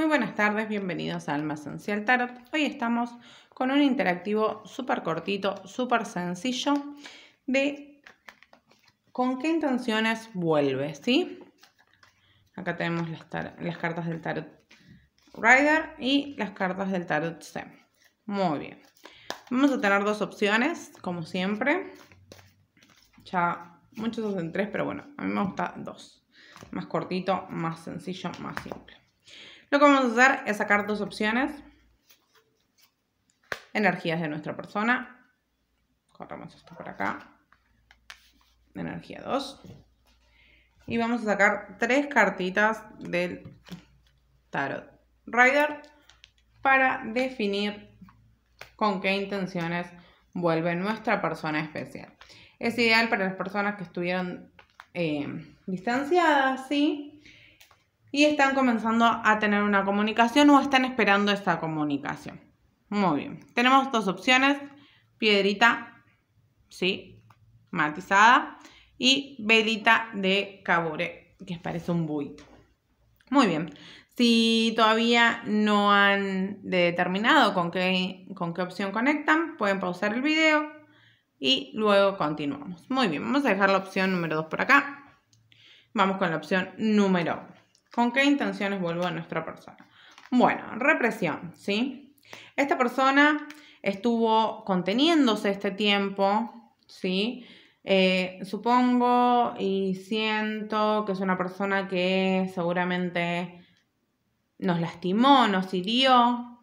Muy buenas tardes, bienvenidos a Alma Esencial Tarot. Hoy estamos con un interactivo súper cortito, súper sencillo de con qué intenciones vuelve, ¿sí? Acá tenemos las, cartas del Tarot Rider y las cartas del Tarot C. Muy bien. Vamos a tener dos opciones, como siempre. Ya muchos hacen tres, pero bueno, a mí me gusta dos. Más cortito, más sencillo, más simple. Lo que vamos a hacer es sacar dos opciones. Energías de nuestra persona. Corremos esto por acá. Energía 2. Y vamos a sacar tres cartitas del Tarot Rider para definir con qué intenciones vuelve nuestra persona especial. Es ideal para las personas que estuvieron eh, distanciadas, ¿sí? y están comenzando a tener una comunicación o están esperando esa comunicación. Muy bien, tenemos dos opciones, piedrita, sí, matizada y velita de cabore, que parece un buito. Muy bien, si todavía no han determinado con qué, con qué opción conectan, pueden pausar el video y luego continuamos. Muy bien, vamos a dejar la opción número 2 por acá. Vamos con la opción número 1. ¿Con qué intenciones vuelvo a nuestra persona? Bueno, represión, ¿sí? Esta persona estuvo conteniéndose este tiempo, ¿sí? Eh, supongo y siento que es una persona que seguramente nos lastimó, nos hirió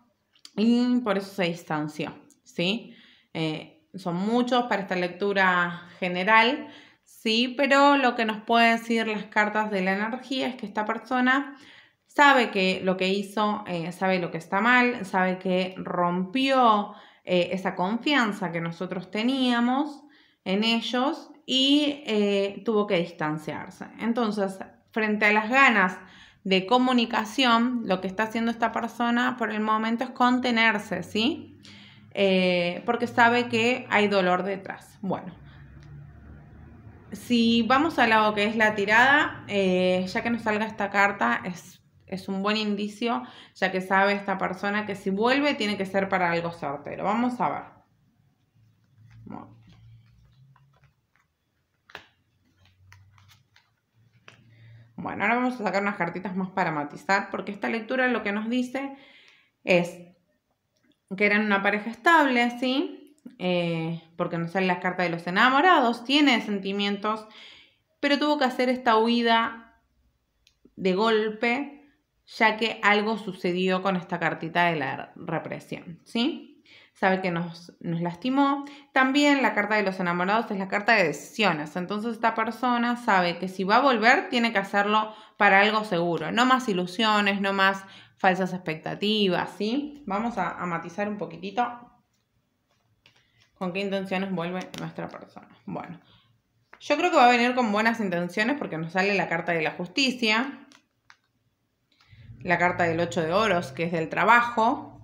y por eso se distanció, ¿sí? Eh, son muchos para esta lectura general, ¿sí? Pero lo que nos pueden decir las cartas de la energía es que esta persona sabe que lo que hizo, eh, sabe lo que está mal, sabe que rompió eh, esa confianza que nosotros teníamos en ellos y eh, tuvo que distanciarse. Entonces, frente a las ganas de comunicación, lo que está haciendo esta persona por el momento es contenerse, ¿sí? porque sabe que hay dolor detrás. Bueno, si vamos al lado que es la tirada, eh, ya que nos salga esta carta, es, un buen indicio, ya que sabe esta persona que si vuelve tiene que ser para algo certero. Vamos a ver. Bueno. bueno, ahora vamos a sacar unas cartitas más para matizar, porque esta lectura lo que nos dice es que eran una pareja estable, ¿sí? Eh, porque nos sale la carta de los enamorados, tiene sentimientos, pero tuvo que hacer esta huida de golpe, ya que algo sucedió con esta cartita de la represión, ¿sí? Sabe que nos, nos lastimó. También la carta de los enamorados es la carta de decisiones. Entonces esta persona sabe que si va a volver, tiene que hacerlo para algo seguro. No más ilusiones, no más falsas expectativas, ¿sí? Vamos a matizar un poquitito ¿Con qué intenciones vuelve nuestra persona? Bueno, yo creo que va a venir con buenas intenciones porque nos sale la carta de la justicia, la carta del 8 de oros, que es del trabajo,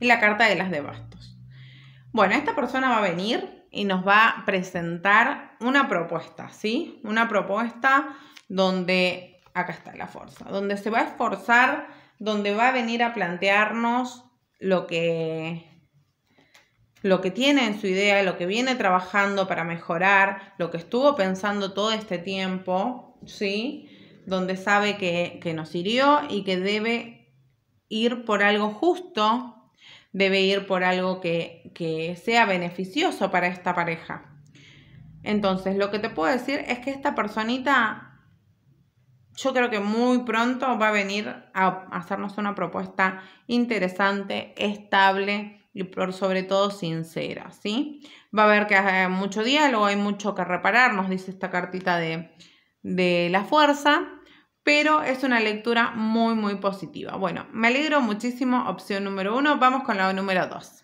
y la carta de las de bastos. Bueno, esta persona va a venir y nos va a presentar una propuesta, ¿sí? Una propuesta donde, acá está la fuerza, donde se va a esforzar, donde va a venir a plantearnos lo que lo que tiene en su idea, lo que viene trabajando para mejorar, lo que estuvo pensando todo este tiempo, ¿sí? Donde sabe que, que nos hirió y que debe ir por algo justo, debe ir por algo que, que sea beneficioso para esta pareja. Entonces, lo que te puedo decir es que esta personita yo creo que muy pronto va a venir a hacernos una propuesta interesante, estable, y por sobre todo sincera, ¿sí? Va a haber que hay mucho diálogo, hay mucho que reparar, nos dice esta cartita de, de la fuerza, pero es una lectura muy, muy positiva. Bueno, me alegro muchísimo, opción número uno, vamos con la número dos.